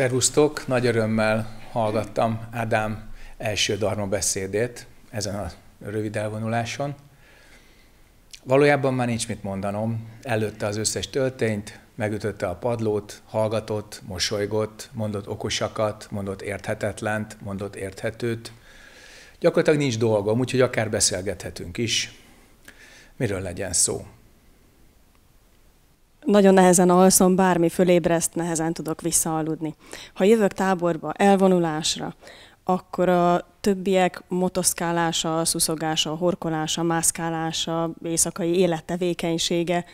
Szervusztok! Nagy örömmel hallgattam Ádám első darma beszédét ezen a rövid elvonuláson. Valójában már nincs mit mondanom. Előtte az összes töltényt, megütötte a padlót, hallgatott, mosolygott, mondott okosakat, mondott érthetetlent, mondott érthetőt. Gyakorlatilag nincs dolgom, úgyhogy akár beszélgethetünk is. Miről legyen szó? nagyon nehezen alszom, bármi fölébreszt, nehezen tudok visszaaludni. Ha jövök táborba, elvonulásra, akkor a többiek motoszkálása, szuszogása, horkolása, mászkálása, éjszakai élettevékenysége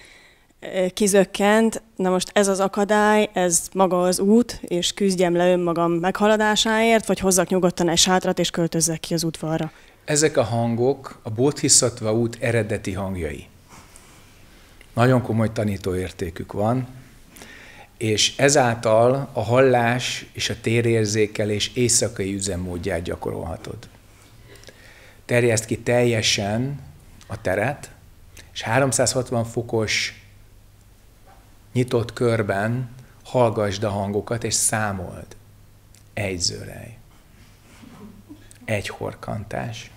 e, kizökkent. Na most ez az akadály, ez maga az út, és küzdjem le önmagam meghaladásáért, vagy hozzak nyugodtan egy sátrat, és költözzek ki az udvarra. Ezek a hangok a Bóthiszatva út eredeti hangjai nagyon komoly tanítóértékük van, és ezáltal a hallás és a térérzékelés éjszakai üzemmódját gyakorolhatod. Terjeszt ki teljesen a teret, és 360 fokos nyitott körben hallgassd a hangokat, és számold. Egy zörej. egy horkantás,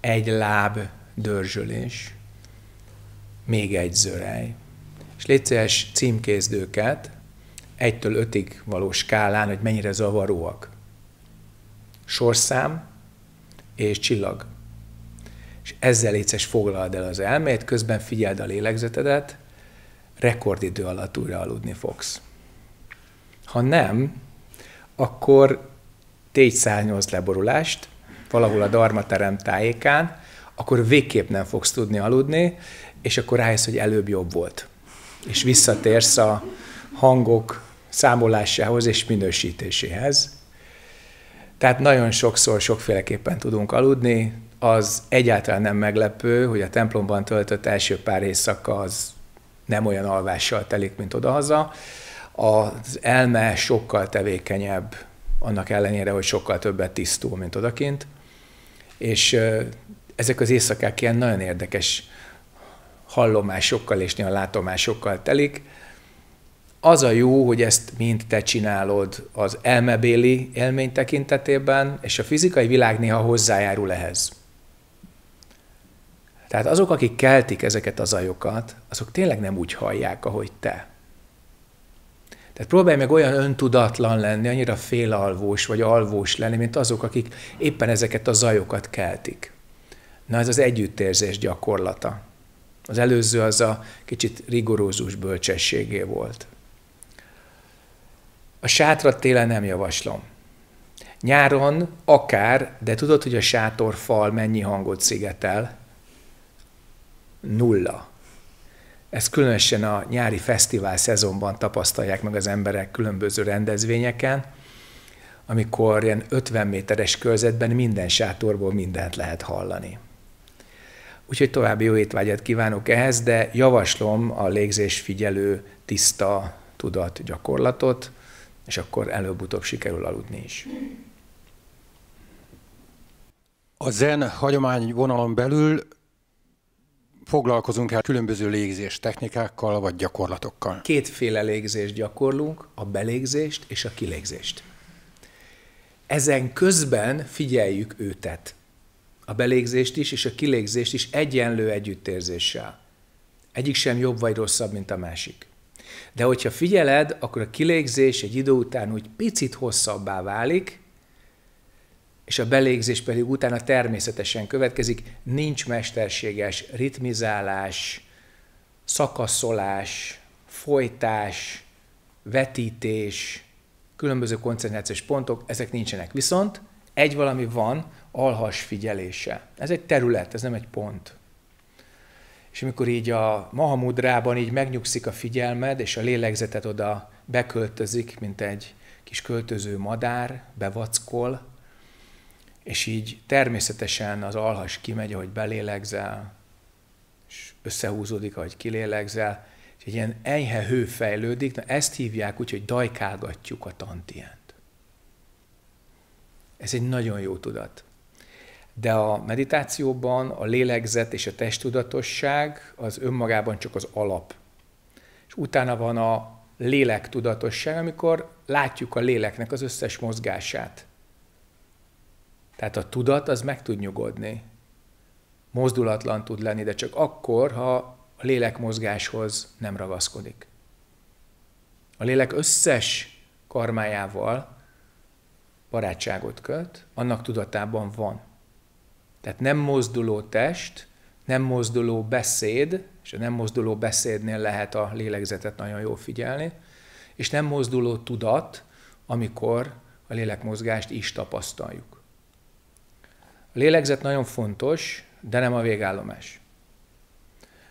egy láb dörzsölés, még egy zörej. És létszeres címkézdőket egytől ötig való skálán, hogy mennyire zavaróak. Sorszám és csillag. És ezzel létszeres foglald el az elmét, közben figyeld a lélegzetedet, rekordidő alatt újra aludni fogsz. Ha nem, akkor tégy szárnyolsz leborulást, valahol a darmaterem tájékán, akkor végképp nem fogsz tudni aludni, és akkor rájössz, hogy előbb jobb volt. És visszatérsz a hangok számolásához és minősítéséhez. Tehát nagyon sokszor, sokféleképpen tudunk aludni. Az egyáltalán nem meglepő, hogy a templomban töltött első pár éjszaka az nem olyan alvással telik, mint odahaza. Az elme sokkal tevékenyebb, annak ellenére, hogy sokkal többet tisztul, mint odakint. És ezek az éjszakák ilyen nagyon érdekes hallomásokkal és néha látomásokkal telik. Az a jó, hogy ezt mind te csinálod az elmebéli élmény tekintetében, és a fizikai világ néha hozzájárul ehhez. Tehát azok, akik keltik ezeket a zajokat, azok tényleg nem úgy hallják, ahogy te. Tehát próbálj meg olyan öntudatlan lenni, annyira félalvós vagy alvós lenni, mint azok, akik éppen ezeket a zajokat keltik. Na ez az együttérzés gyakorlata. Az előző az a kicsit rigorózus bölcsességé volt. A sátrat télen nem javaslom. Nyáron akár, de tudod, hogy a sátorfal mennyi hangot szigetel? Nulla. Ezt különösen a nyári fesztivál szezonban tapasztalják meg az emberek különböző rendezvényeken, amikor ilyen 50 méteres körzetben minden sátorból mindent lehet hallani. Úgyhogy további jó étvágyat kívánok ehhez, de javaslom a légzés figyelő tiszta tudat gyakorlatot, és akkor előbb-utóbb sikerül aludni is. A zen vonalon belül foglalkozunk el különböző légzés technikákkal vagy gyakorlatokkal. Kétféle légzést gyakorlunk, a belégzést és a kilégzést. Ezen közben figyeljük őtet a belégzést is és a kilégzést is egyenlő együttérzéssel. Egyik sem jobb vagy rosszabb, mint a másik. De hogyha figyeled, akkor a kilégzés egy idő után úgy picit hosszabbá válik, és a belégzés pedig utána természetesen következik, nincs mesterséges ritmizálás, szakaszolás, folytás, vetítés, különböző koncentrációs pontok, ezek nincsenek. Viszont egy valami van, alhas figyelése. Ez egy terület, ez nem egy pont. És amikor így a Mahamudrában így megnyugszik a figyelmed, és a lélegzeted oda beköltözik, mint egy kis költöző madár, bevackol, és így természetesen az alhas kimegy, ahogy belélegzel, és összehúzódik, ahogy kilélegzel, és egy ilyen enyhe hő fejlődik, na ezt hívják úgy, hogy dajkálgatjuk a tantient. Ez egy nagyon jó tudat de a meditációban a lélegzet és a testtudatosság az önmagában csak az alap. És utána van a lélektudatosság, amikor látjuk a léleknek az összes mozgását. Tehát a tudat az meg tud nyugodni. Mozdulatlan tud lenni, de csak akkor, ha a lélek mozgáshoz nem ragaszkodik. A lélek összes karmájával barátságot köt, annak tudatában van. Tehát nem mozduló test, nem mozduló beszéd, és a nem mozduló beszédnél lehet a lélegzetet nagyon jól figyelni, és nem mozduló tudat, amikor a lélekmozgást is tapasztaljuk. A lélegzet nagyon fontos, de nem a végállomás.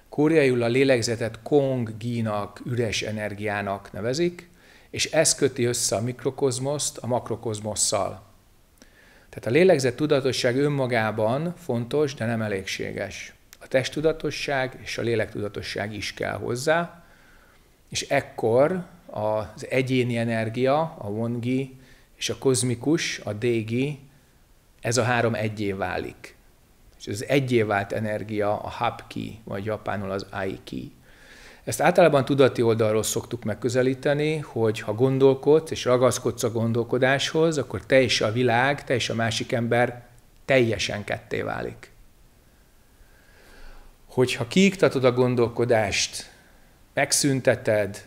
Kóriaiul a lélegzetet Kong gínak, üres energiának nevezik, és ez köti össze a mikrokozmoszt a makrokozmosszal. Tehát a lélegzett tudatosság önmagában fontos, de nem elégséges. A testtudatosság és a lélektudatosság is kell hozzá, és ekkor az egyéni energia, a vongi és a kozmikus, a dégi, ez a három egyé válik. És az egyé vált energia a hapki, vagy japánul az aiki. Ezt általában tudati oldalról szoktuk megközelíteni, hogy ha gondolkodsz és ragaszkodsz a gondolkodáshoz, akkor te és a világ, te és a másik ember teljesen ketté válik. Hogyha kiiktatod a gondolkodást, megszünteted,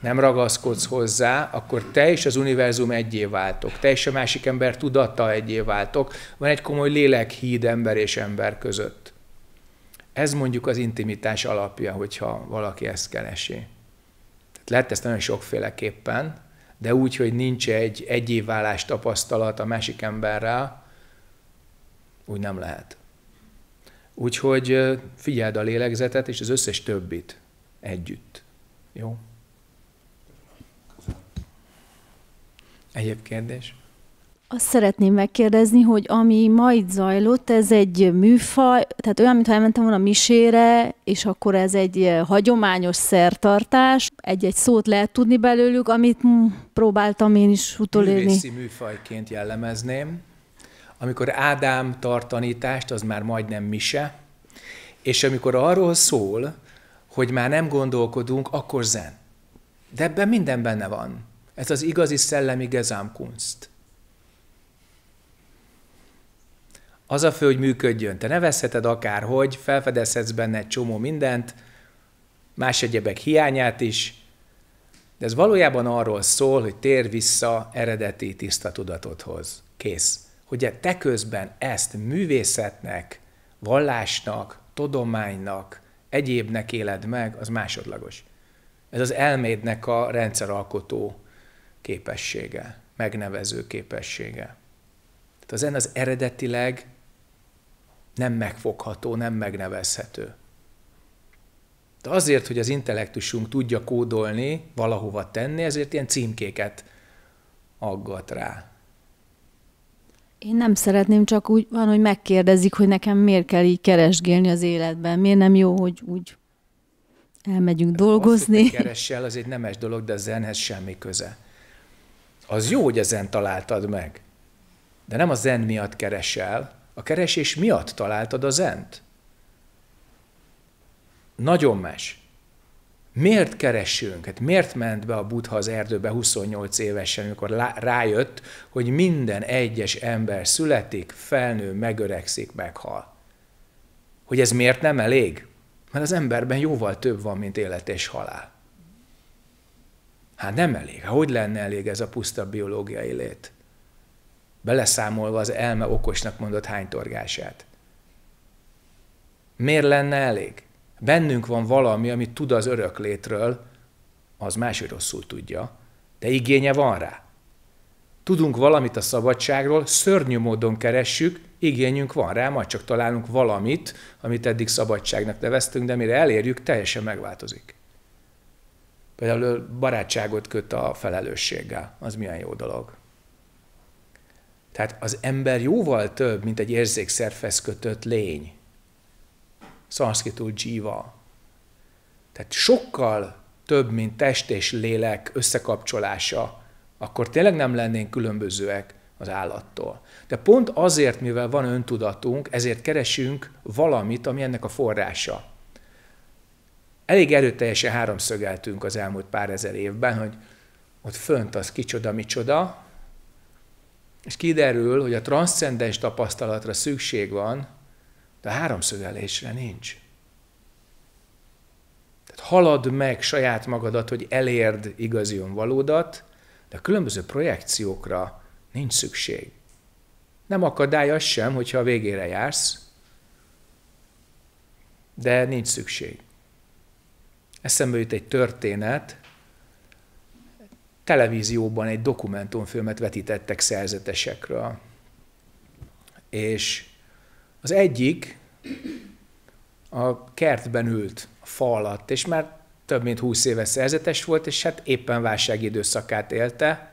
nem ragaszkodsz hozzá, akkor te és az univerzum egyé váltok, te és a másik ember tudata egyé váltok, van egy komoly lélekhíd ember és ember között. Ez mondjuk az intimitás alapja, hogyha valaki ezt keresi. Tehát lehet ezt nagyon sokféleképpen, de úgy, hogy nincs egy egyéválás tapasztalat a másik emberrel, úgy nem lehet. Úgyhogy figyeld a lélegzetet és az összes többit együtt. Jó? Egyéb kérdés? Azt szeretném megkérdezni, hogy ami ma itt zajlott, ez egy műfaj, tehát olyan, mintha elmentem volna misére, és akkor ez egy eh, hagyományos szertartás, egy-egy szót lehet tudni belőlük, amit próbáltam én is utolérni. Művészi műfajként jellemezném. Amikor Ádám tartanítást, az már majdnem mise, és amikor arról szól, hogy már nem gondolkodunk, akkor zen. De ebben minden benne van. Ez az igazi szellemi gezámkunst az a fő, hogy működjön. Te nevezheted akárhogy, felfedezhetsz benne egy csomó mindent, más egyebek hiányát is, de ez valójában arról szól, hogy tér vissza eredeti tiszta tudatodhoz. Kész. Hogy e te közben ezt művészetnek, vallásnak, tudománynak, egyébnek éled meg, az másodlagos. Ez az elmédnek a rendszeralkotó képessége, megnevező képessége. Tehát az en az eredetileg nem megfogható, nem megnevezhető. De azért, hogy az intellektusunk tudja kódolni, valahova tenni, ezért ilyen címkéket aggat rá. Én nem szeretném, csak úgy van, hogy megkérdezik, hogy nekem miért kell így keresgélni az életben, miért nem jó, hogy úgy elmegyünk De dolgozni. Azt, keressel, az egy nemes dolog, de a zenhez semmi köze. Az jó, hogy a zen találtad meg, de nem a zen miatt keresel, a keresés miatt találtad a zent? Nagyon más. Miért keressünk? Hát miért ment be a Buddha az erdőbe 28 évesen, amikor rájött, hogy minden egyes ember születik, felnő, megöregszik, meghal? Hogy ez miért nem elég? Mert az emberben jóval több van, mint élet és halál. Hát nem elég. Hát hogy lenne elég ez a puszta biológiai lét? beleszámolva az elme okosnak mondott hány torgását. Miért lenne elég? Bennünk van valami, amit tud az örök létről, az más rosszul tudja, de igénye van rá. Tudunk valamit a szabadságról, szörnyű módon keressük, igényünk van rá, majd csak találunk valamit, amit eddig szabadságnak neveztünk, de mire elérjük, teljesen megváltozik. Például barátságot köt a felelősséggel, az milyen jó dolog. Tehát az ember jóval több, mint egy érzékszerfhez kötött lény. Szanszkitul dzsíva. Tehát sokkal több, mint test és lélek összekapcsolása, akkor tényleg nem lennénk különbözőek az állattól. De pont azért, mivel van öntudatunk, ezért keresünk valamit, ami ennek a forrása. Elég erőteljesen háromszögeltünk az elmúlt pár ezer évben, hogy ott fönt az kicsoda, micsoda, és kiderül, hogy a transzcendens tapasztalatra szükség van, de a háromszögelésre nincs. Tehát halad meg saját magadat, hogy elérd igazi önvalódat, de a különböző projekciókra nincs szükség. Nem akadály az sem, hogyha a végére jársz, de nincs szükség. Eszembe jut egy történet, televízióban egy dokumentumfilmet vetítettek szerzetesekről. És az egyik a kertben ült, a fa alatt, és már több mint 20 éves szerzetes volt, és hát éppen időszakát élte.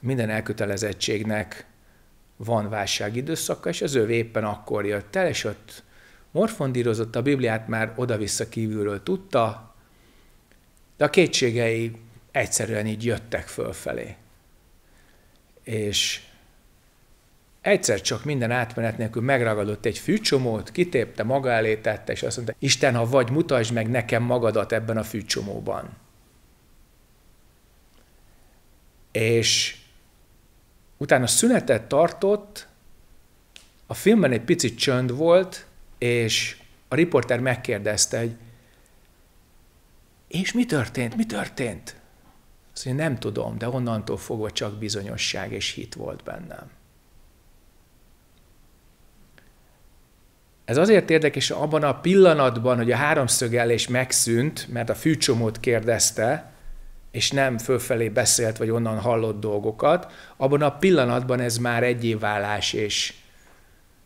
Minden elkötelezettségnek van időszaka, és az ő éppen akkor jött el, és ott morfondírozott a Bibliát, már oda-vissza kívülről tudta, de a kétségei egyszerűen így jöttek fölfelé. És egyszer csak minden átmenet nélkül megragadott egy fűcsomót, kitépte, maga elé tette, és azt mondta, Isten, ha vagy, mutasd meg nekem magadat ebben a fűcsomóban. És utána szünetet tartott, a filmben egy picit csönd volt, és a riporter megkérdezte, hogy és mi történt, mi történt? Szóval mondja, nem tudom, de onnantól fogva csak bizonyosság és hit volt bennem. Ez azért érdekes, abban a pillanatban, hogy a háromszögelés megszűnt, mert a fűcsomót kérdezte, és nem fölfelé beszélt, vagy onnan hallott dolgokat, abban a pillanatban ez már egyévválás és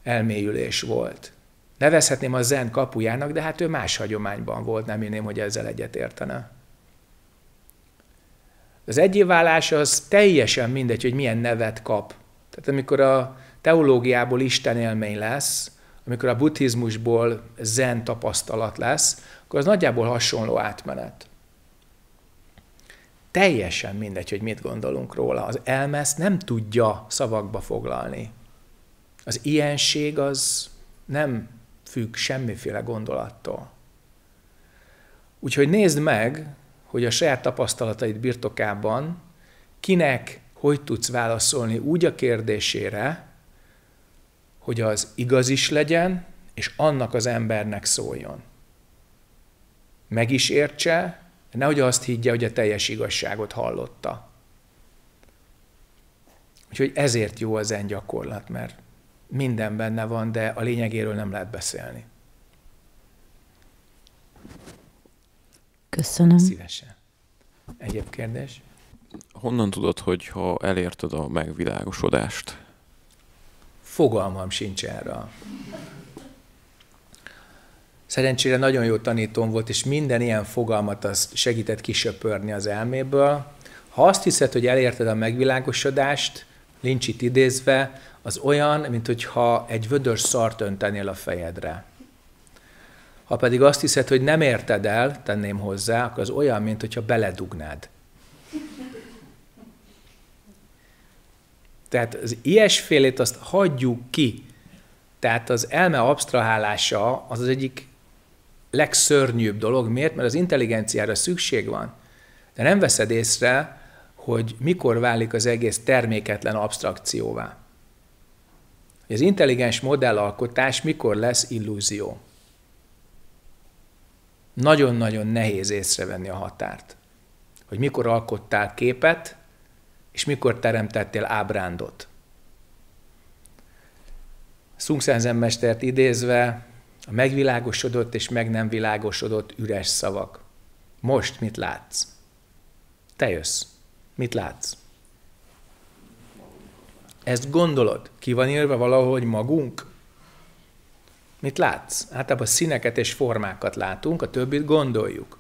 elmélyülés volt. Nevezhetném a zen kapujának, de hát ő más hagyományban volt, nem én, hogy ezzel egyet értene. Az egyéválás az teljesen mindegy, hogy milyen nevet kap. Tehát amikor a teológiából Isten élmény lesz, amikor a buddhizmusból zen tapasztalat lesz, akkor az nagyjából hasonló átmenet. Teljesen mindegy, hogy mit gondolunk róla. Az elme ezt nem tudja szavakba foglalni. Az ilyenség az nem függ semmiféle gondolattól. Úgyhogy nézd meg, hogy a saját tapasztalataid birtokában kinek hogy tudsz válaszolni úgy a kérdésére, hogy az igaz is legyen, és annak az embernek szóljon. Meg is értse, nehogy azt higgye, hogy a teljes igazságot hallotta. Úgyhogy ezért jó az en gyakorlat, mert minden benne van, de a lényegéről nem lehet beszélni. Köszönöm. Szívesen. Egyéb kérdés? Honnan tudod, hogy ha elérted a megvilágosodást? Fogalmam sincs erre. Szerencsére nagyon jó tanítóm volt, és minden ilyen fogalmat az segített kisöpörni az elméből. Ha azt hiszed, hogy elérted a megvilágosodást, lincsit idézve, az olyan, mint egy vödör szart öntenél a fejedre. Ha pedig azt hiszed, hogy nem érted el, tenném hozzá, akkor az olyan, mint hogyha beledugnád. Tehát az ilyesfélét azt hagyjuk ki. Tehát az elme absztrahálása az az egyik legszörnyűbb dolog. Miért? Mert az intelligenciára szükség van. De nem veszed észre, hogy mikor válik az egész terméketlen abstrakcióvá. Az intelligens modellalkotás mikor lesz illúzió nagyon-nagyon nehéz észrevenni a határt. Hogy mikor alkottál képet, és mikor teremtettél ábrándot. Szungszenzen mestert idézve, a megvilágosodott és meg nem világosodott üres szavak. Most mit látsz? Te jössz. Mit látsz? Ezt gondolod? Ki van írva valahogy magunk? Mit látsz? Hát abban színeket és formákat látunk, a többit gondoljuk.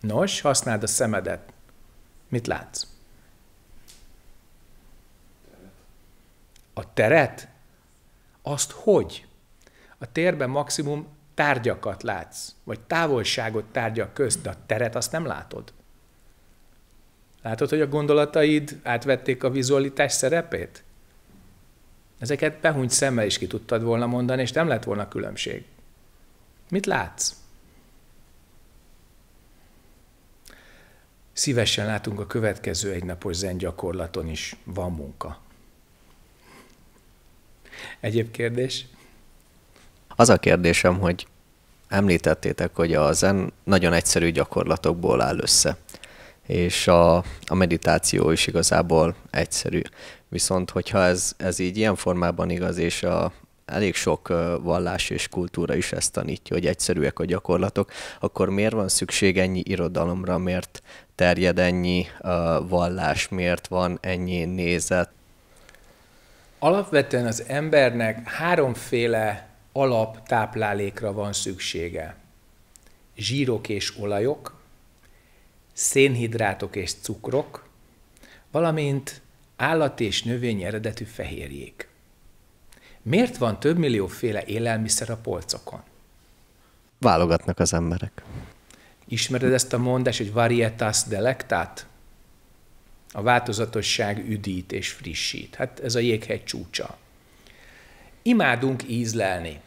Nos, használd a szemedet. Mit látsz? A teret? Azt hogy? A térben maximum tárgyakat látsz, vagy távolságot tárgyak közt, de a teret azt nem látod. Látod, hogy a gondolataid átvették a vizualitás szerepét? Ezeket behúnyt szemmel is ki tudtad volna mondani, és nem lett volna különbség. Mit látsz? Szívesen látunk a következő egynapos zen gyakorlaton is. Van munka. Egyéb kérdés? Az a kérdésem, hogy említettétek, hogy a zen nagyon egyszerű gyakorlatokból áll össze, és a, a meditáció is igazából egyszerű. Viszont hogyha ez, ez így ilyen formában igaz, és a, elég sok vallás és kultúra is ezt tanítja, hogy egyszerűek a gyakorlatok, akkor miért van szükség ennyi irodalomra, miért terjed ennyi vallás, miért van ennyi nézet? Alapvetően az embernek háromféle alaptáplálékra van szüksége. Zsírok és olajok, szénhidrátok és cukrok, valamint állat és növény eredetű fehérjék. Miért van több millióféle élelmiszer a polcokon? Válogatnak az emberek. Ismered ezt a mondást, hogy varietas delectat? A változatosság üdít és frissít. Hát ez a jéghegy csúcsa. Imádunk ízlelni.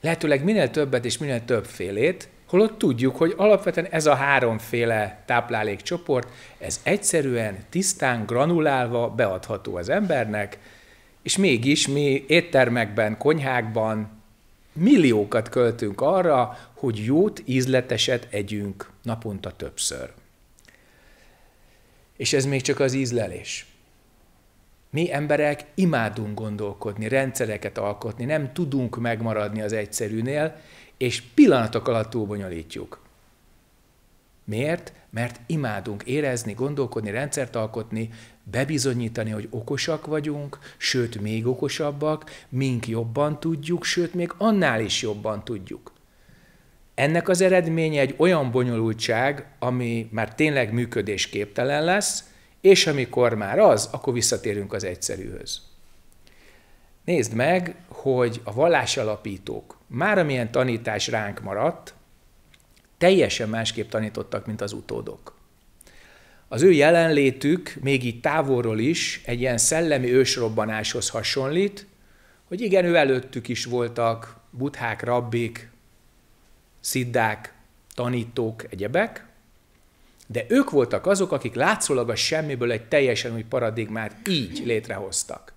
Lehetőleg minél többet és minél többfélét, Holott tudjuk, hogy alapvetően ez a háromféle táplálékcsoport, ez egyszerűen, tisztán, granulálva beadható az embernek, és mégis mi éttermekben, konyhákban milliókat költünk arra, hogy jót, ízleteset együnk naponta többször. És ez még csak az ízlelés. Mi emberek imádunk gondolkodni, rendszereket alkotni, nem tudunk megmaradni az egyszerűnél, és pillanatok alatt túlbonyolítjuk. Miért? Mert imádunk érezni, gondolkodni, rendszert alkotni, bebizonyítani, hogy okosak vagyunk, sőt, még okosabbak, mink jobban tudjuk, sőt, még annál is jobban tudjuk. Ennek az eredménye egy olyan bonyolultság, ami már tényleg működésképtelen lesz, és amikor már az, akkor visszatérünk az egyszerűhöz. Nézd meg, hogy a alapítók már amilyen tanítás ránk maradt, teljesen másképp tanítottak, mint az utódok. Az ő jelenlétük még így távolról is egy ilyen szellemi ősrobbanáshoz hasonlít, hogy igen, ő előttük is voltak buthák, rabbik, sziddák, tanítók, egyebek, de ők voltak azok, akik látszólag a semmiből egy teljesen új paradigmát így létrehoztak.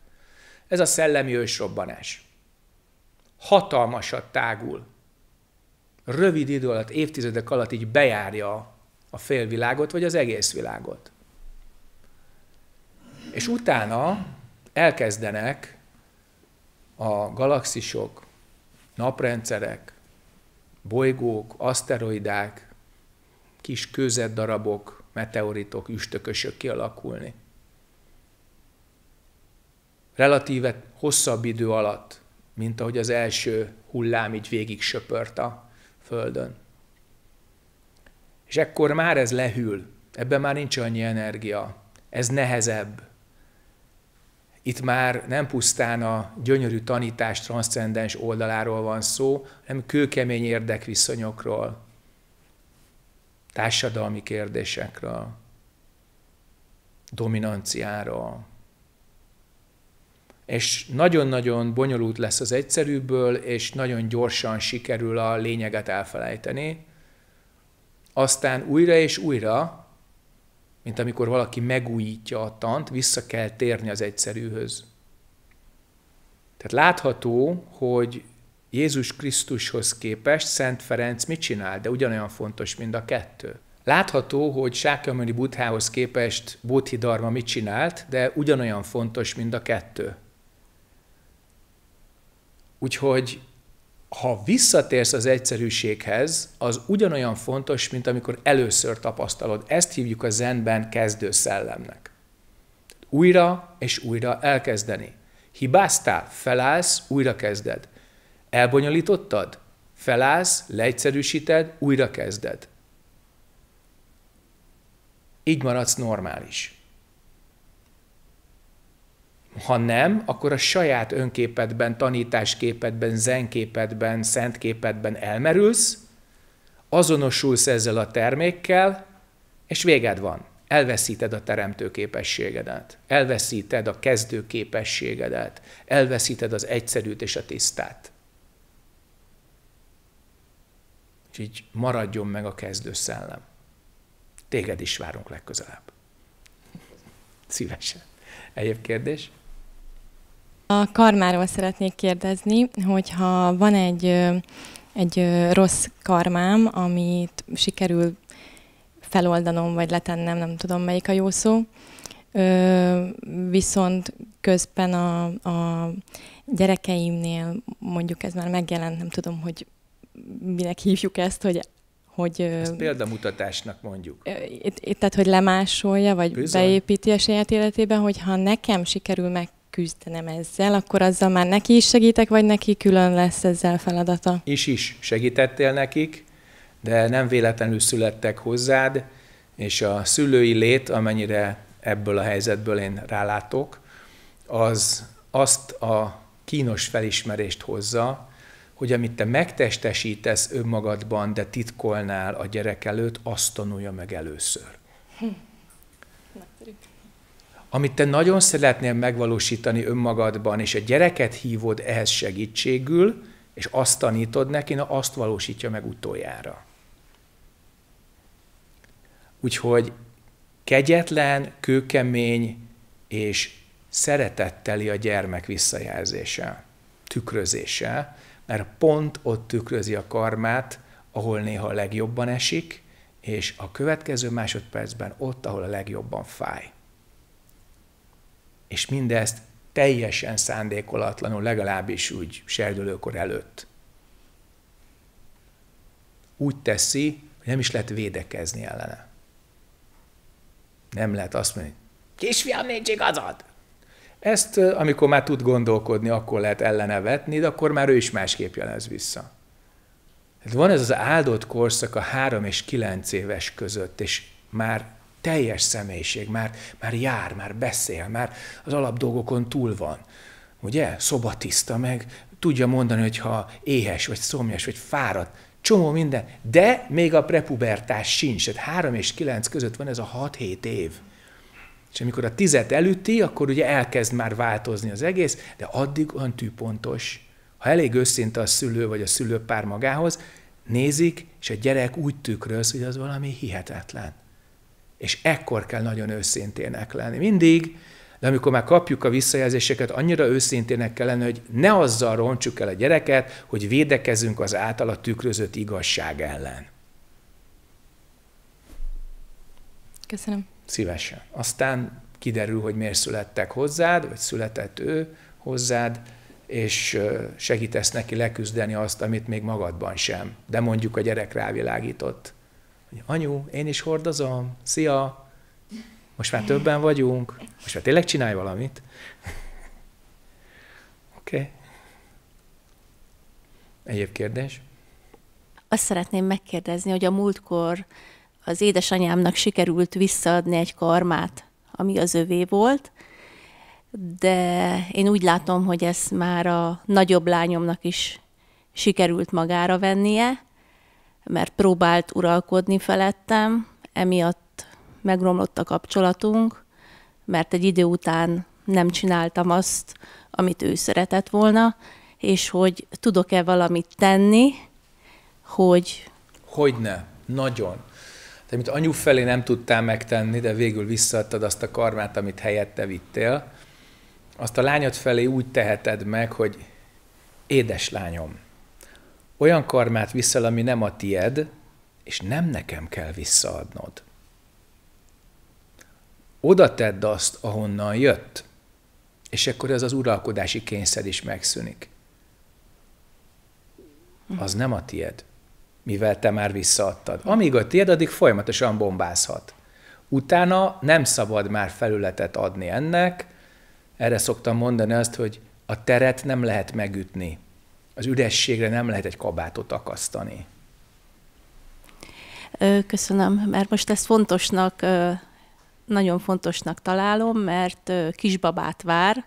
Ez a szellemi ősrobbanás. Hatalmasat tágul. Rövid idő alatt, évtizedek alatt így bejárja a félvilágot, vagy az egész világot. És utána elkezdenek a galaxisok, naprendszerek, bolygók, aszteroidák, kis kőzetdarabok, meteoritok, üstökösök kialakulni relatíve hosszabb idő alatt, mint ahogy az első hullám így végig söpört a földön. És ekkor már ez lehűl, ebben már nincs annyi energia, ez nehezebb. Itt már nem pusztán a gyönyörű tanítás transzcendens oldaláról van szó, hanem kőkemény érdekviszonyokról, társadalmi kérdésekről, dominanciáról, és nagyon-nagyon bonyolult lesz az egyszerűbből, és nagyon gyorsan sikerül a lényeget elfelejteni. Aztán újra és újra, mint amikor valaki megújítja a tant, vissza kell térni az egyszerűhöz. Tehát látható, hogy Jézus Krisztushoz képest Szent Ferenc mit csinál, de ugyanolyan fontos, mind a kettő. Látható, hogy Sákyamuni Buddhához képest Bodhidharma mit csinált, de ugyanolyan fontos, mind a kettő. Úgyhogy ha visszatérsz az egyszerűséghez, az ugyanolyan fontos, mint amikor először tapasztalod. Ezt hívjuk a zenben kezdő szellemnek. Újra és újra elkezdeni. Hibáztál, felállsz, újra kezded. Elbonyolítottad? Felállsz, leegyszerűsíted, újra kezded. Így maradsz normális. Ha nem, akkor a saját önképedben, tanításképedben, zenképedben, szentképedben elmerülsz, azonosulsz ezzel a termékkel, és véged van. Elveszíted a teremtő képességedet, elveszíted a kezdő képességedet, elveszíted az egyszerűt és a tisztát. Úgyhogy maradjon meg a kezdő szellem. Téged is várunk legközelebb. Szívesen. Egyéb kérdés? A karmáról szeretnék kérdezni, hogyha van egy, egy rossz karmám, amit sikerül feloldanom, vagy letennem, nem tudom melyik a jó szó, viszont közben a, a gyerekeimnél mondjuk ez már megjelent, nem tudom, hogy minek hívjuk ezt, hogy hogy... Ezt példamutatásnak mondjuk. Tehát, hogy lemásolja, vagy Bizony. beépíti a saját életében, hogyha nekem sikerül meg küzdenem ezzel, akkor azzal már neki is segítek, vagy neki külön lesz ezzel feladata? És is segítettél nekik, de nem véletlenül születtek hozzád, és a szülői lét, amennyire ebből a helyzetből én rálátok, az azt a kínos felismerést hozza, hogy amit te megtestesítesz önmagadban, de titkolnál a gyerek előtt, azt tanulja meg először. Hm amit te nagyon szeretnél megvalósítani önmagadban, és a gyereket hívod ehhez segítségül, és azt tanítod neki, na azt valósítja meg utoljára. Úgyhogy kegyetlen, kőkemény és szeretetteli a gyermek visszajelzése, tükrözése, mert pont ott tükrözi a karmát, ahol néha a legjobban esik, és a következő másodpercben ott, ahol a legjobban fáj és mindezt teljesen szándékolatlanul, legalábbis úgy serdülőkor előtt. Úgy teszi, hogy nem is lehet védekezni ellene. Nem lehet azt mondani, kisfiam, nincs igazad! Ezt, amikor már tud gondolkodni, akkor lehet ellene vetni, de akkor már ő is másképp jelez vissza. Hát van ez az áldott korszak a három és kilenc éves között, és már teljes személyiség, már, már jár, már beszél, már az alapdolgokon túl van. Ugye? Szobatiszta meg, tudja mondani, hogy ha éhes, vagy szomjas, vagy fáradt, csomó minden, de még a prepubertás sincs. Tehát három és kilenc között van ez a 6-7 év. És amikor a tizet elüti, akkor ugye elkezd már változni az egész, de addig olyan tűpontos. Ha elég őszinte a szülő vagy a szülőpár magához, nézik, és a gyerek úgy tükröz, hogy az valami hihetetlen. És ekkor kell nagyon őszintének lenni. Mindig, de amikor már kapjuk a visszajelzéseket, annyira őszintének kell lenni, hogy ne azzal roncsuk el a gyereket, hogy védekezünk az általa tükrözött igazság ellen. Köszönöm. Szívesen. Aztán kiderül, hogy miért születtek hozzád, vagy született ő hozzád, és segítesz neki leküzdeni azt, amit még magadban sem, de mondjuk a gyerek rávilágított hogy anyu, én is hordozom, szia, most már többen vagyunk, most már tényleg csinálj valamit. Oké. Okay. Egyéb kérdés? Azt szeretném megkérdezni, hogy a múltkor az édesanyámnak sikerült visszaadni egy karmát, ami az övé volt, de én úgy látom, hogy ezt már a nagyobb lányomnak is sikerült magára vennie, mert próbált uralkodni felettem, emiatt megromlott a kapcsolatunk, mert egy idő után nem csináltam azt, amit ő szeretett volna, és hogy tudok-e valamit tenni, hogy... Hogyne, nagyon. Te, mint anyu felé nem tudtál megtenni, de végül visszaadtad azt a karmát, amit helyette vittél, azt a lányod felé úgy teheted meg, hogy édes lányom, olyan karmát viszel, ami nem a tied, és nem nekem kell visszaadnod. Oda tedd azt, ahonnan jött, és akkor ez az uralkodási kényszer is megszűnik. Az nem a tied, mivel te már visszaadtad. Amíg a tied, addig folyamatosan bombázhat. Utána nem szabad már felületet adni ennek, erre szoktam mondani azt, hogy a teret nem lehet megütni az ürességre nem lehet egy kabátot akasztani. Köszönöm, mert most ezt fontosnak, nagyon fontosnak találom, mert kisbabát vár,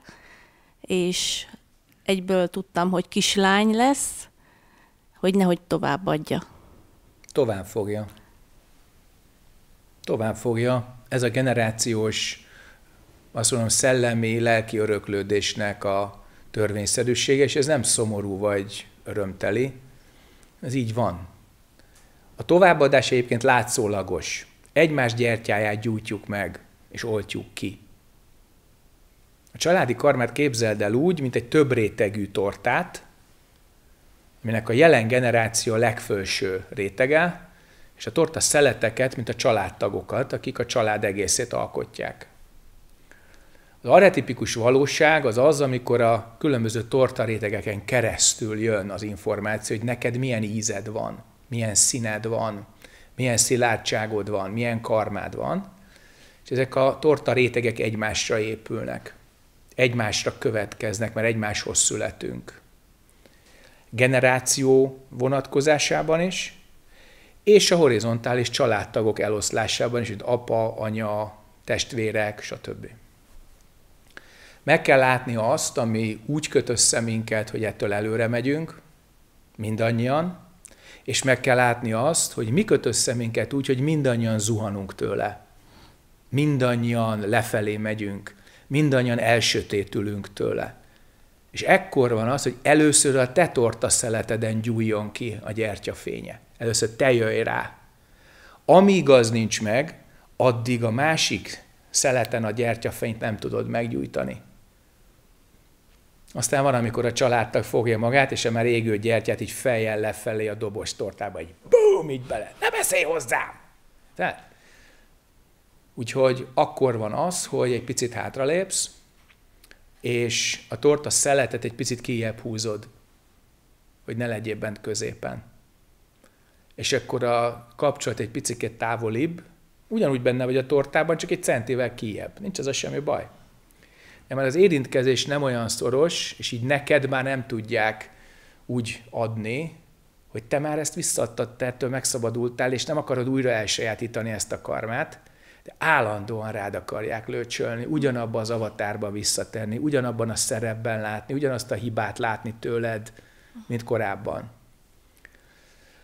és egyből tudtam, hogy kislány lesz, hogy nehogy továbbadja. Tovább fogja. Tovább fogja. Ez a generációs, azt mondom, szellemi, lelki öröklődésnek a, törvényszerűség, és ez nem szomorú vagy örömteli, ez így van. A továbbadás egyébként látszólagos. Egymás gyertyáját gyújtjuk meg, és oltjuk ki. A családi karmát képzeld el úgy, mint egy több rétegű tortát, aminek a jelen generáció a legfőső rétege, és a torta szeleteket, mint a családtagokat, akik a család egészét alkotják. Az aretipikus valóság az az, amikor a különböző tortarétegeken keresztül jön az információ, hogy neked milyen ízed van, milyen színed van, milyen szilárdságod van, milyen karmád van, és ezek a tortarétegek egymásra épülnek, egymásra következnek, mert egymáshoz születünk. Generáció vonatkozásában is, és a horizontális családtagok eloszlásában is, hogy apa, anya, testvérek, stb. Meg kell látni azt, ami úgy köt össze minket, hogy ettől előre megyünk, mindannyian, és meg kell látni azt, hogy mi köt össze minket úgy, hogy mindannyian zuhanunk tőle. Mindannyian lefelé megyünk, mindannyian elsötétülünk tőle. És ekkor van az, hogy először a te torta szeleteden gyújjon ki a gyertyafénye. Először te jöjj rá. Amíg az nincs meg, addig a másik szeleten a gyertyafényt nem tudod meggyújtani. Aztán van, amikor a családtag fogja magát, és a már égő gyertyát így fejjel lefelé a dobos tortába, így bum, így bele. Ne beszélj hozzám! Tehát, úgyhogy akkor van az, hogy egy picit hátralépsz, és a torta szeletet egy picit kiebb húzod, hogy ne legyél bent középen. És akkor a kapcsolat egy picit távolibb, ugyanúgy benne vagy a tortában, csak egy centivel kiebb. Nincs ez a semmi baj mert az érintkezés nem olyan szoros, és így neked már nem tudják úgy adni, hogy te már ezt visszaadtad, te ettől megszabadultál, és nem akarod újra elsajátítani ezt a karmát, de állandóan rád akarják lőcsölni, ugyanabba az avatárba visszatenni, ugyanabban a szerepben látni, ugyanazt a hibát látni tőled, mint korábban.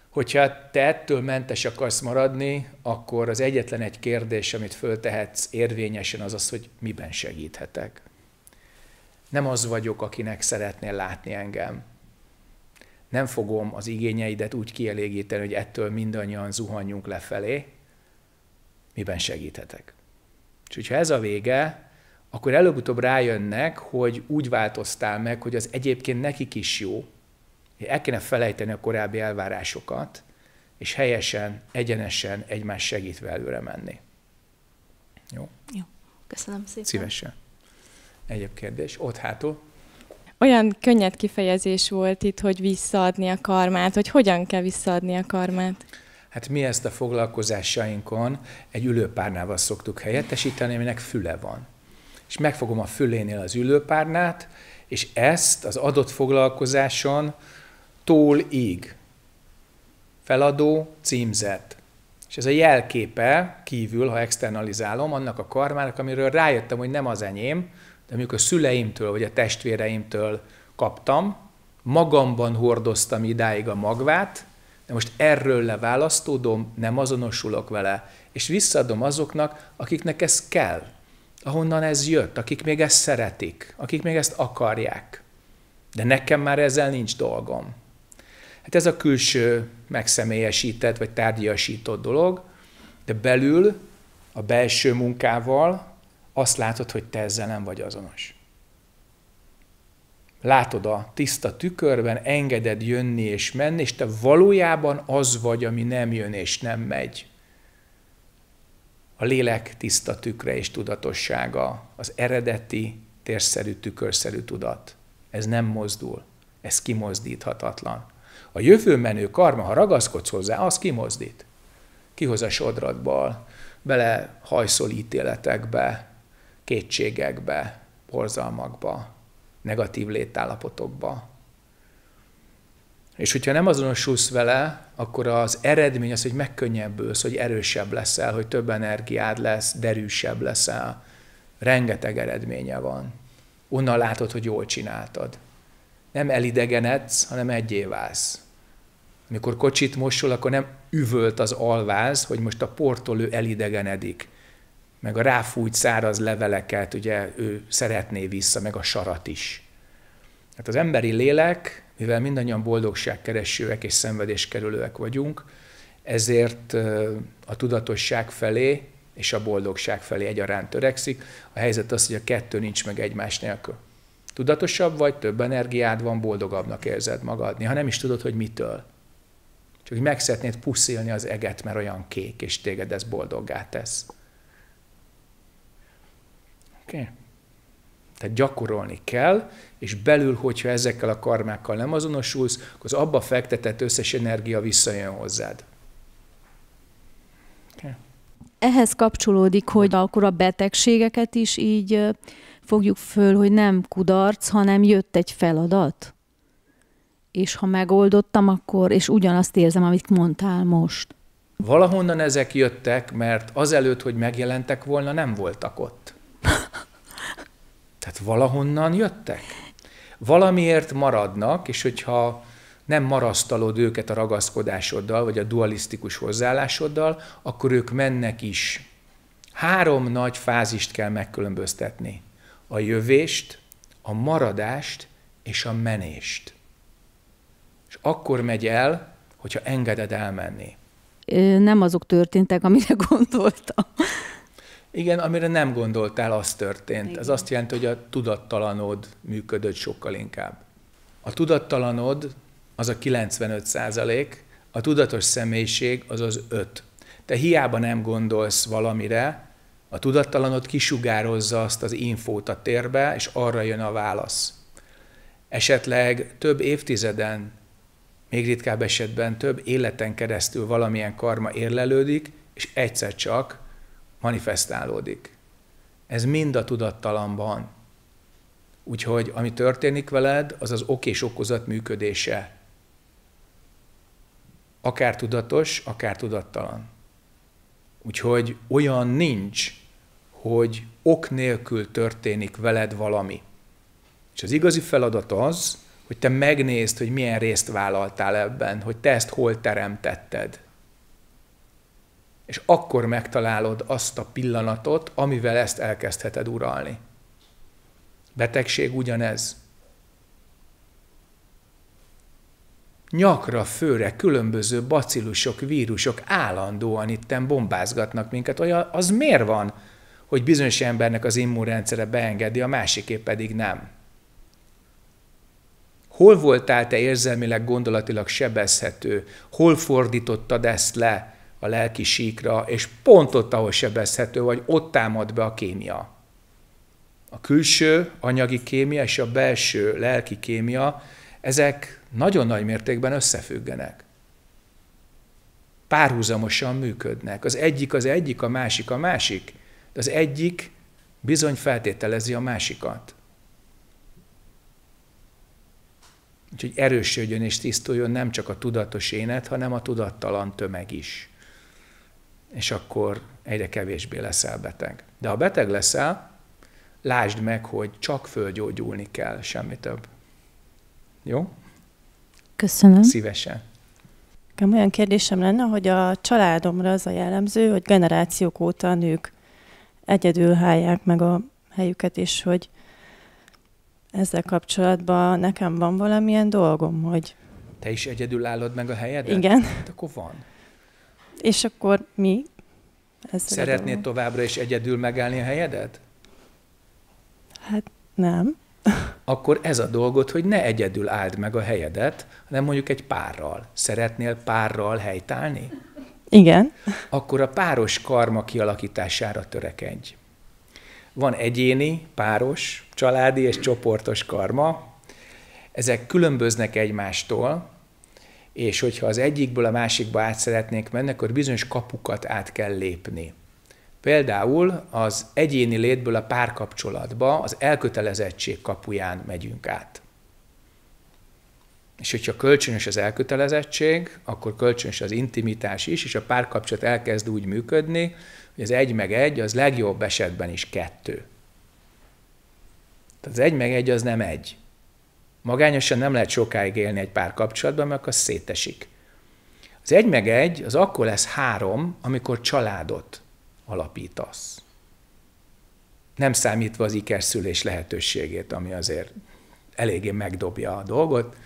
Hogyha te ettől mentes akarsz maradni, akkor az egyetlen egy kérdés, amit föltehetsz érvényesen, az az, hogy miben segíthetek. Nem az vagyok, akinek szeretnél látni engem. Nem fogom az igényeidet úgy kielégíteni, hogy ettől mindannyian zuhanjunk lefelé. Miben segíthetek? És hogyha ez a vége, akkor előbb-utóbb rájönnek, hogy úgy változtál meg, hogy az egyébként nekik is jó, el kéne felejteni a korábbi elvárásokat, és helyesen, egyenesen, egymás segítve előre menni. Jó? Jó. Köszönöm szépen. Szívesen egyéb kérdés. Ott hátul. Olyan könnyed kifejezés volt itt, hogy visszaadni a karmát, hogy hogyan kell visszaadni a karmát? Hát mi ezt a foglalkozásainkon egy ülőpárnával szoktuk helyettesíteni, aminek füle van. És megfogom a fülénél az ülőpárnát, és ezt az adott foglalkozáson túl íg. Feladó, címzet. És ez a jelképe kívül, ha externalizálom, annak a karmának, amiről rájöttem, hogy nem az enyém, de mondjuk a szüleimtől vagy a testvéreimtől kaptam, magamban hordoztam idáig a magvát, de most erről leválasztódom, nem azonosulok vele, és visszadom azoknak, akiknek ez kell, ahonnan ez jött, akik még ezt szeretik, akik még ezt akarják. De nekem már ezzel nincs dolgom. Hát ez a külső megszemélyesített vagy tárgyasított dolog, de belül a belső munkával, azt látod, hogy te ezzel nem vagy azonos. Látod a tiszta tükörben, engeded jönni és menni, és te valójában az vagy, ami nem jön és nem megy. A lélek tiszta tükre és tudatossága, az eredeti térszerű, tükörszerű tudat. Ez nem mozdul, ez kimozdíthatatlan. A jövő menő karma, ha ragaszkodsz hozzá, az kimozdít. Kihoz a sodratból, belehajszol ítéletekbe, kétségekbe, borzalmakba, negatív létállapotokba. És hogyha nem azonosulsz vele, akkor az eredmény az, hogy megkönnyebbülsz, hogy erősebb leszel, hogy több energiád lesz, derűsebb leszel. Rengeteg eredménye van. Onnan látod, hogy jól csináltad. Nem elidegenedsz, hanem egyé válsz. Amikor kocsit mosol, akkor nem üvölt az alváz, hogy most a portolő elidegenedik meg a ráfújt száraz leveleket, ugye ő szeretné vissza, meg a sarat is. Hát az emberi lélek, mivel mindannyian boldogságkeresőek és szenvedéskerülőek vagyunk, ezért a tudatosság felé és a boldogság felé egyaránt törekszik. A helyzet az, hogy a kettő nincs meg egymás nélkül. Tudatosabb vagy, több energiád van, boldogabbnak érzed magad. Néha nem is tudod, hogy mitől. Csak hogy meg szeretnéd puszilni az eget, mert olyan kék, és téged ez boldoggá tesz. Oké? Okay? Tehát gyakorolni kell, és belül, hogyha ezekkel a karmákkal nem azonosulsz, akkor az abba fektetett összes energia visszajön hozzád. Okay. Ehhez kapcsolódik, hogy akkor a betegségeket is így fogjuk föl, hogy nem kudarc, hanem jött egy feladat. És ha megoldottam, akkor, és ugyanazt érzem, amit mondtál most. Valahonnan ezek jöttek, mert azelőtt, hogy megjelentek volna, nem voltak ott. Tehát valahonnan jöttek. Valamiért maradnak, és hogyha nem marasztalod őket a ragaszkodásoddal, vagy a dualisztikus hozzáállásoddal, akkor ők mennek is. Három nagy fázist kell megkülönböztetni. A jövést, a maradást és a menést. És akkor megy el, hogyha engeded elmenni. Nem azok történtek, amire gondoltam. Igen, amire nem gondoltál, az történt. Igen. Ez azt jelenti, hogy a tudattalanod működött sokkal inkább. A tudattalanod az a 95 százalék, a tudatos személyiség az az 5. Te hiába nem gondolsz valamire, a tudattalanod kisugározza azt az infót a térbe, és arra jön a válasz. Esetleg több évtizeden, még ritkább esetben több életen keresztül valamilyen karma érlelődik, és egyszer csak manifestálódik. Ez mind a tudattalamban. Úgyhogy ami történik veled, az az ok és okozat működése. Akár tudatos, akár tudattalan. Úgyhogy olyan nincs, hogy ok nélkül történik veled valami. És az igazi feladat az, hogy te megnézd, hogy milyen részt vállaltál ebben, hogy te ezt hol teremtetted és akkor megtalálod azt a pillanatot, amivel ezt elkezdheted uralni. Betegség ugyanez. Nyakra, főre különböző bacillusok, vírusok állandóan itten bombázgatnak minket. Olyan, az miért van, hogy bizonyos embernek az immunrendszere beengedi, a másiké pedig nem? Hol voltál te érzelmileg, gondolatilag sebezhető? Hol fordítottad ezt le? a lelki síkra, és pont ott, ahol sebezhető vagy, ott támad be a kémia. A külső anyagi kémia és a belső lelki kémia, ezek nagyon nagy mértékben összefüggenek. Párhuzamosan működnek. Az egyik az egyik, a másik a másik. De az egyik bizony feltételezi a másikat. Úgyhogy erősödjön és tisztuljon nem csak a tudatos énet, hanem a tudattalan tömeg is és akkor egyre kevésbé leszel beteg. De ha beteg leszel, lásd meg, hogy csak fölgyógyulni kell, semmi több. Jó? Köszönöm. Szívesen. Nekem olyan kérdésem lenne, hogy a családomra az a jellemző, hogy generációk óta a nők egyedül hálják meg a helyüket, és hogy ezzel kapcsolatban nekem van valamilyen dolgom, hogy... Te is egyedül állod meg a helyedet? Igen. Hát akkor van. És akkor mi? Ezzel Szeretnéd továbbra is egyedül megállni a helyedet? Hát nem. Akkor ez a dolgot, hogy ne egyedül áld meg a helyedet, hanem mondjuk egy párral. Szeretnél párral helytállni? Igen. Akkor a páros karma kialakítására törekedj. Van egyéni, páros, családi és csoportos karma. Ezek különböznek egymástól, és hogyha az egyikből a másikba át szeretnénk menni, akkor bizonyos kapukat át kell lépni. Például az egyéni létből a párkapcsolatba, az elkötelezettség kapuján megyünk át. És hogyha kölcsönös az elkötelezettség, akkor kölcsönös az intimitás is, és a párkapcsolat elkezd úgy működni, hogy az egy meg egy, az legjobb esetben is kettő. Tehát az egy meg egy az nem egy. Magányosan nem lehet sokáig élni egy pár kapcsolatban, mert az szétesik. Az egy meg egy, az akkor lesz három, amikor családot alapítasz. Nem számítva az ikerszülés lehetőségét, ami azért eléggé megdobja a dolgot.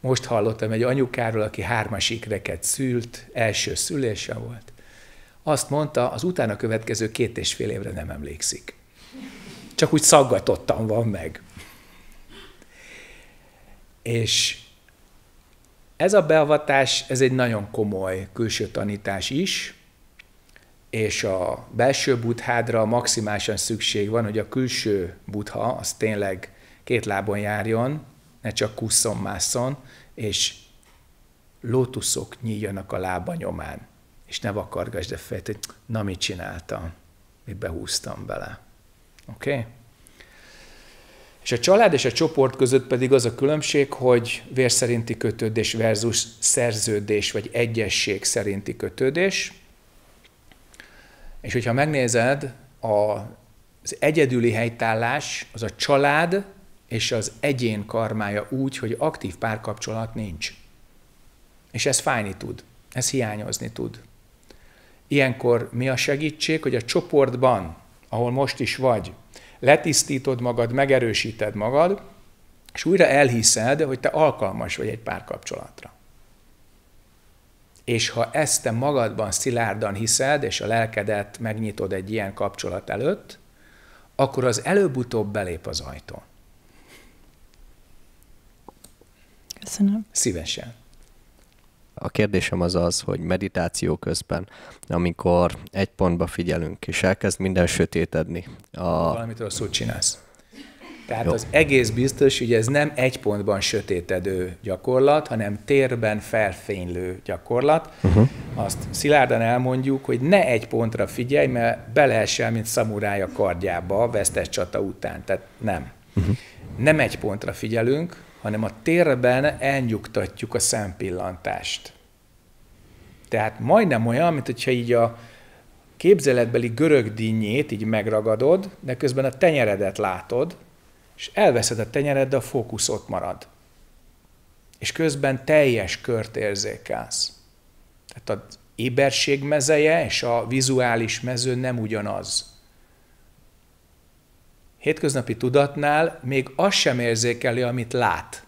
Most hallottam egy anyukáról, aki hármas ikreket szült, első szülése volt. Azt mondta, az utána következő két és fél évre nem emlékszik. Csak úgy szaggatottan van meg. És ez a beavatás, ez egy nagyon komoly külső tanítás is, és a belső buthádra maximálisan szükség van, hogy a külső butha az tényleg két lábon járjon, ne csak kusszon, mászon, és lótuszok nyíljanak a lába nyomán, és ne vakargasd a fejt, hogy na mit csináltam, mit behúztam bele. Oké? Okay? És a család és a csoport között pedig az a különbség, hogy vérszerinti kötődés versus szerződés, vagy egyesség szerinti kötődés. És hogyha megnézed, az egyedüli helytállás az a család és az egyén karmája úgy, hogy aktív párkapcsolat nincs. És ez fájni tud, ez hiányozni tud. Ilyenkor mi a segítség, hogy a csoportban, ahol most is vagy, letisztítod magad, megerősíted magad, és újra elhiszed, hogy te alkalmas vagy egy párkapcsolatra. És ha ezt te magadban szilárdan hiszed, és a lelkedet megnyitod egy ilyen kapcsolat előtt, akkor az előbb-utóbb belép az ajtó. Köszönöm. Szívesen. A kérdésem az az, hogy meditáció közben, amikor egy pontba figyelünk, és elkezd minden sötétedni. A... Valamit rosszul csinálsz. Tehát Jó. az egész biztos, hogy ez nem egy pontban sötétedő gyakorlat, hanem térben felfénylő gyakorlat. Uh-huh. Azt szilárdan elmondjuk, hogy ne egy pontra figyelj, mert beleesel, mint szamurája kardjába a vesztes csata után. Tehát nem. Uh-huh. Nem egy pontra figyelünk, hanem a térben elnyugtatjuk a szempillantást. Tehát majdnem olyan, mint hogyha így a képzeletbeli görög dinnyét így megragadod, de közben a tenyeredet látod, és elveszed a tenyered, de a fókusz ott marad. És közben teljes kört érzékelsz. Tehát az éberség mezeje és a vizuális mező nem ugyanaz hétköznapi tudatnál még azt sem érzékeli, amit lát.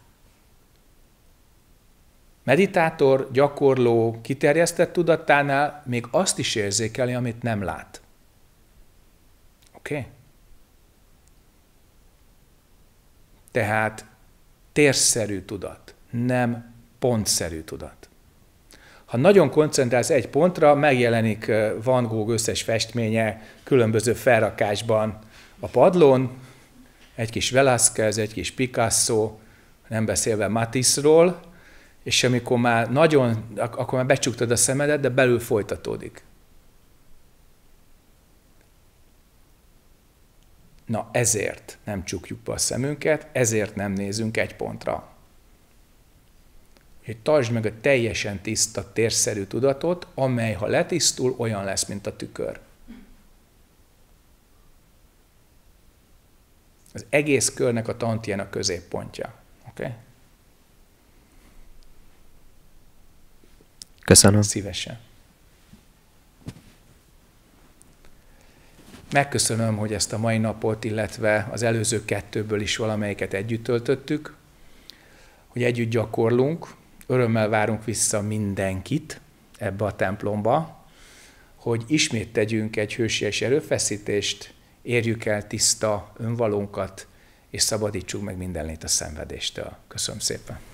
Meditátor, gyakorló, kiterjesztett tudatánál még azt is érzékeli, amit nem lát. Oké? Okay? Tehát térszerű tudat, nem pontszerű tudat. Ha nagyon koncentrálsz egy pontra, megjelenik Van Gogh összes festménye különböző felrakásban, a padlón, egy kis Velázquez, egy kis Picasso, nem beszélve Matisse-ról, és amikor már nagyon, akkor már becsuktad a szemedet, de belül folytatódik. Na ezért nem csukjuk be a szemünket, ezért nem nézünk egy pontra. Hogy tartsd meg a teljesen tiszta térszerű tudatot, amely ha letisztul, olyan lesz, mint a tükör. Az egész körnek a tantien a középpontja. Oké? Okay? Köszönöm. Szívesen. Megköszönöm, hogy ezt a mai napot, illetve az előző kettőből is valamelyiket együtt töltöttük, hogy együtt gyakorlunk, örömmel várunk vissza mindenkit ebbe a templomba, hogy ismét tegyünk egy hősies erőfeszítést, érjük el tiszta önvalónkat, és szabadítsuk meg mindenlét a szenvedéstől. Köszönöm szépen!